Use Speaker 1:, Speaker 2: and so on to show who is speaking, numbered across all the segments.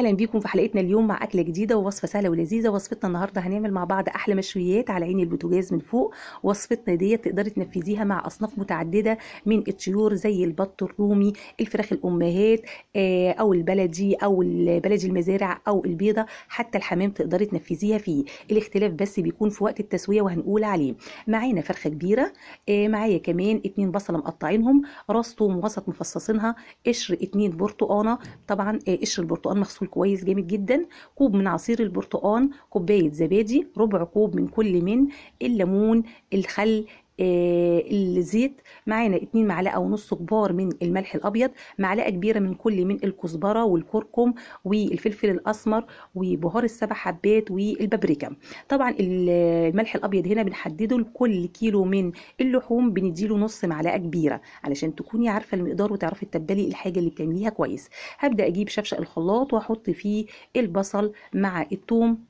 Speaker 1: اهلا بيكم في حلقتنا اليوم مع اكله جديده ووصفه سهله ولذيذه وصفتنا النهارده هنعمل مع بعض احلى مشويات على عين البوتاجاز من فوق وصفتنا ديت تقدري تنفذيها مع اصناف متعدده من الطيور زي البط الرومي الفراخ الامهات آه، او البلدي او البلدي المزارع او البيضه حتى الحمام تقدري تنفذيها فيه الاختلاف بس بيكون في وقت التسويه وهنقول عليه معانا فرخه كبيره آه، معايا كمان اتنين بصله مقطعينهم راس ثوم وسط مفصصينها قشر اتنين برتقانه طبعا آه، قشر البرتقان مغسول كويس جامد جدا كوب من عصير البرتقال كوبايه زبادي ربع كوب من كل من الليمون الخل آه، الزيت معانا 2 معلقه ونص كبار من الملح الابيض معلقه كبيره من كل من الكزبره والكركم والفلفل الاسمر وبهار السبع حبات والبابريكا طبعا الملح الابيض هنا بنحدده لكل كيلو من اللحوم بنديله نص معلقه كبيره علشان تكوني عارفه المقدار وتعرفي تتبلي الحاجه اللي بتعمليها كويس هبدا اجيب شفشق الخلاط واحط فيه البصل مع الثوم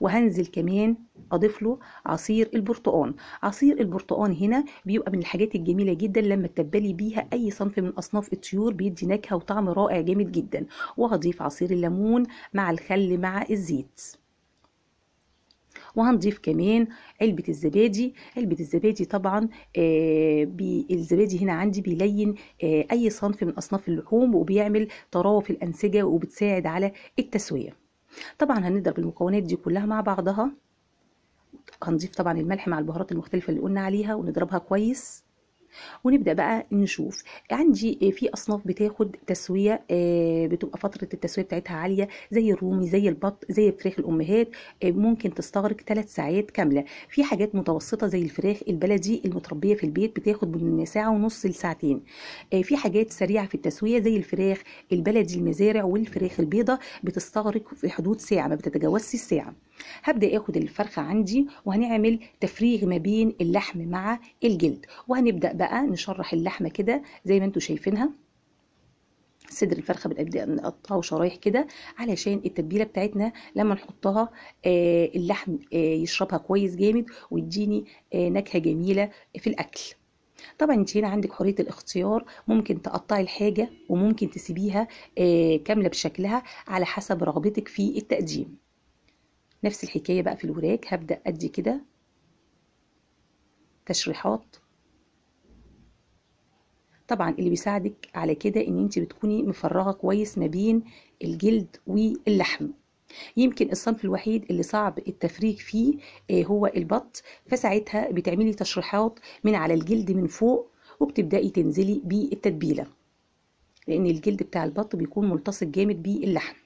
Speaker 1: وهنزل كمان اضيف له عصير البرتقان عصير البرتقان هنا بيبقى من الحاجات الجميله جدا لما تتبلي بيها اي صنف من اصناف الطيور بيدي نكهه وطعم رائع جامد جدا وهضيف عصير الليمون مع الخل مع الزيت وهنضيف كمان علبة الزبادي علبة الزبادي طبعا آه الزبادي هنا عندي بيلين آه أي صنف من أصناف اللحوم وبيعمل طراوة في الأنسجة وبتساعد على التسوية طبعا هنضرب المكونات دي كلها مع بعضها هنضيف طبعا الملح مع البهارات المختلفة اللي قلنا عليها ونضربها كويس ونبدأ بقى نشوف عندي آه، في أصناف بتاخد تسوية آه، بتبقى فترة التسوية بتاعتها عالية زي الرومي زي البط زي الفراخ الأمهات آه، ممكن تستغرق ثلاث ساعات كاملة في حاجات متوسطة زي الفراخ البلدي المتربية في البيت بتاخد من ساعة ونص لساعتين في حاجات سريعة في التسوية زي الفراخ البلدي المزارع والفراخ البيضة بتستغرق في حدود ساعة ما بتتجاوزش الساعة هبدا اخد الفرخه عندي وهنعمل تفريغ ما بين اللحم مع الجلد وهنبدا بقى نشرح اللحمه كده زي ما انتم شايفينها صدر الفرخه بنبدا نقطعه شرايح كده علشان التتبيله بتاعتنا لما نحطها آه، اللحم آه، يشربها كويس جامد ويديني آه، نكهه جميله في الاكل طبعا انت هنا عندك حريه الاختيار ممكن تقطعي الحاجه وممكن تسيبيها كامله بشكلها على حسب رغبتك في التقديم نفس الحكاية بقى في الوراك هبدأ أدي كده تشريحات طبعا اللي بيساعدك على كده ان انت بتكوني مفرغه كويس ما بين الجلد واللحم يمكن الصنف الوحيد اللي صعب التفريغ فيه آه، هو البط فساعتها بتعملي تشريحات من على الجلد من فوق وبتبدأي تنزلي بالتتبيلة لأن الجلد بتاع البط بيكون ملتصق جامد باللحم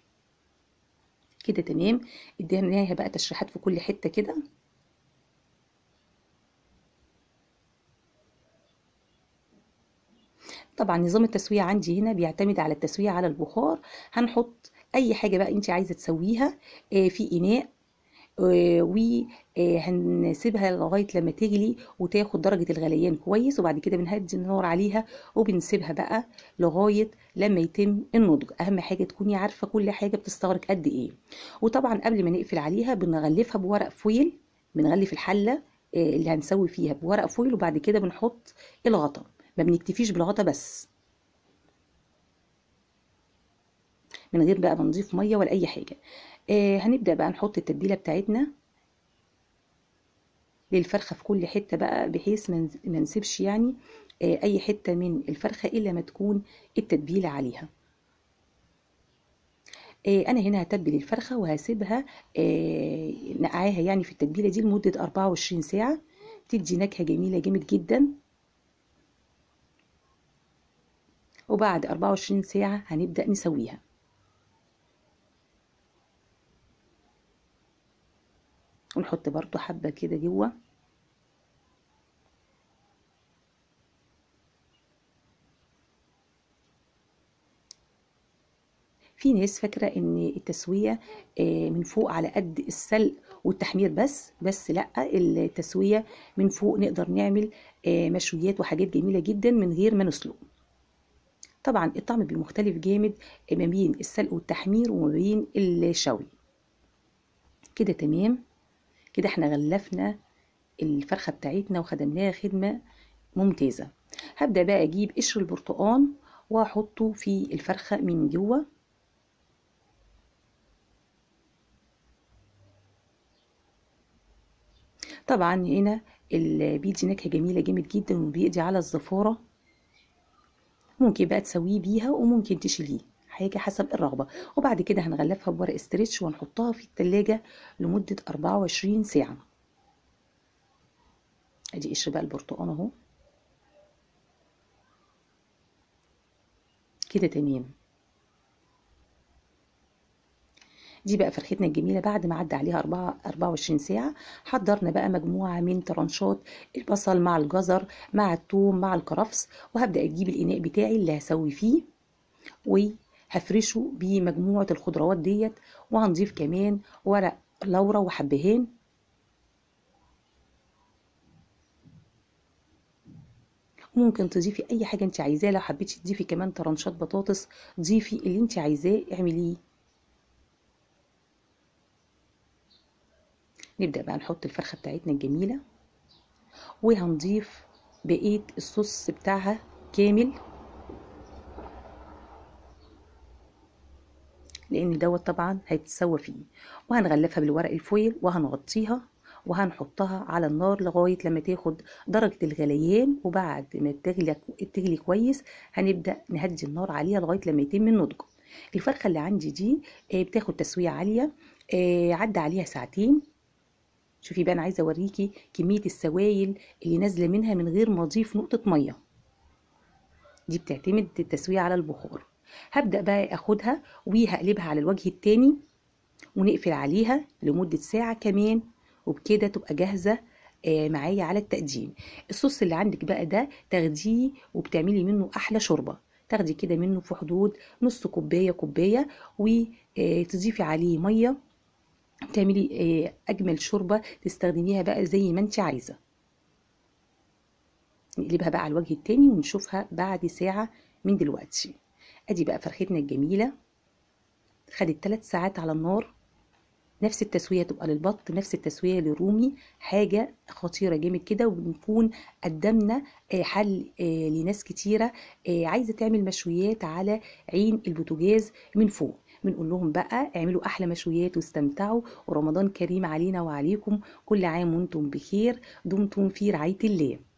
Speaker 1: كده تمام اديناها بقى تشريحات في كل حته كده طبعا نظام التسويه عندي هنا بيعتمد على التسويه على البخار هنحط اي حاجه بقى انت عايزه تسويها آه، في اناء آه، وهنسيبها آه، لغايه لما تغلي وتاخد درجه الغليان كويس وبعد كده بنهدي النار عليها وبنسيبها بقى لغايه لما يتم النضج اهم حاجه تكوني عارفه كل حاجه بتستغرق قد ايه وطبعا قبل ما نقفل عليها بنغلفها بورق فويل بنغلف الحله آه، اللي هنسوي فيها بورق فويل وبعد كده بنحط الغطا ما بنكتفيش بالغطا بس من غير بقى ما نضيف ميه ولا اي حاجه آه، هنبدأ بقى نحط التتبيلة بتاعتنا للفرخة في كل حتة بقى بحيث ما نسيبش يعني آه، أي حتة من الفرخة إلا ما تكون التتبيلة عليها آه، أنا هنا هتبل الفرخة وهسيبها نقعاها يعني في التتبيلة دي لمدة 24 ساعة تدي نكهة جميلة جامد جدا وبعد 24 ساعة هنبدأ نسويها ونحط برضو حبة كده جوه في ناس فاكرة ان التسوية آه، من فوق على قد السلق والتحمير بس بس لا التسوية من فوق نقدر نعمل آه، مشويات وحاجات جميلة جدا من غير ما نسلق طبعا الطعم بيختلف جامد ما بين السلق والتحمير وما بين الشوي كده تمام كده احنا غلفنا الفرخة بتاعتنا وخدمناها خدمة ممتازة هبدأ بقى اجيب قشر البرتقان واحطه في الفرخة من جوه طبعا هنا بيدي نكهة جميلة جامد جدا وبيقضي على الزفارة ممكن بقى تسويه بيها وممكن تشيليه حاجة حسب الرغبة وبعد كده هنغلفها بورق استريتش ونحطها في التلاجة لمدة 24 ساعة ادي قشر بقى البرتقال اهو كده تمام دي بقى فرختنا الجميله بعد ما عدى عليها 4 24 ساعه حضرنا بقى مجموعه من طرنشات البصل مع الجزر مع الثوم مع الكرفس وهبدا اجيب الاناء بتاعي اللي هسوي فيه و هفرشه بمجموعة الخضروات ديت وهنضيف كمان ورق لورا وحبهان ممكن تضيفي اي حاجه انت عايزاه لو حبيتي تضيفي كمان طرنشات بطاطس ضيفي اللي انت عايزاه اعمليه نبدا بقى نحط الفرخه بتاعتنا الجميله وهنضيف بقيه الصوص بتاعها كامل لان دوت طبعا هيتسوى فيه وهنغلفها بالورق الفويل وهنغطيها وهنحطها على النار لغاية لما تاخد درجة الغليان وبعد ما تغلي تغلي كويس هنبدأ نهدي النار عليها لغاية لما يتم النضج الفرخة اللي عندي دي آه، بتاخد تسوية عالية آه، عدى عليها ساعتين شوفي بقى انا عايزه اوريكي كميه السوائل اللي نازله منها من غير ما اضيف نقطه ميه دي بتعتمد التسويه على البخار هبدأ بقى أخدها وهقلبها على الوجه التاني ونقفل عليها لمدة ساعة كمان وبكده تبقى جاهزة آه، معايا على التقديم الصوص اللي عندك بقى ده تاخديه وبتعملي منه أحلى شوربة تاخدي كده منه في حدود نص كوباية كوباية وتضيفي آه، عليه مية تعملي آه، أجمل شوربة تستخدميها بقى زي ما انت عايزة نقلبها بقى على الوجه التاني ونشوفها بعد ساعة من دلوقتي ادي بقى فرختنا الجميله خدت ثلاث ساعات على النار نفس التسويه تبقى للبط نفس التسويه للرومي حاجه خطيره جامد كده وبنكون قدمنا آه، حل آه، لناس كتيره آه، عايزه تعمل مشويات على عين البوتجاز من فوق بنقول لهم بقى اعملوا احلى مشويات واستمتعوا ورمضان كريم علينا وعليكم كل عام وانتم بخير دمتم في رعايه الله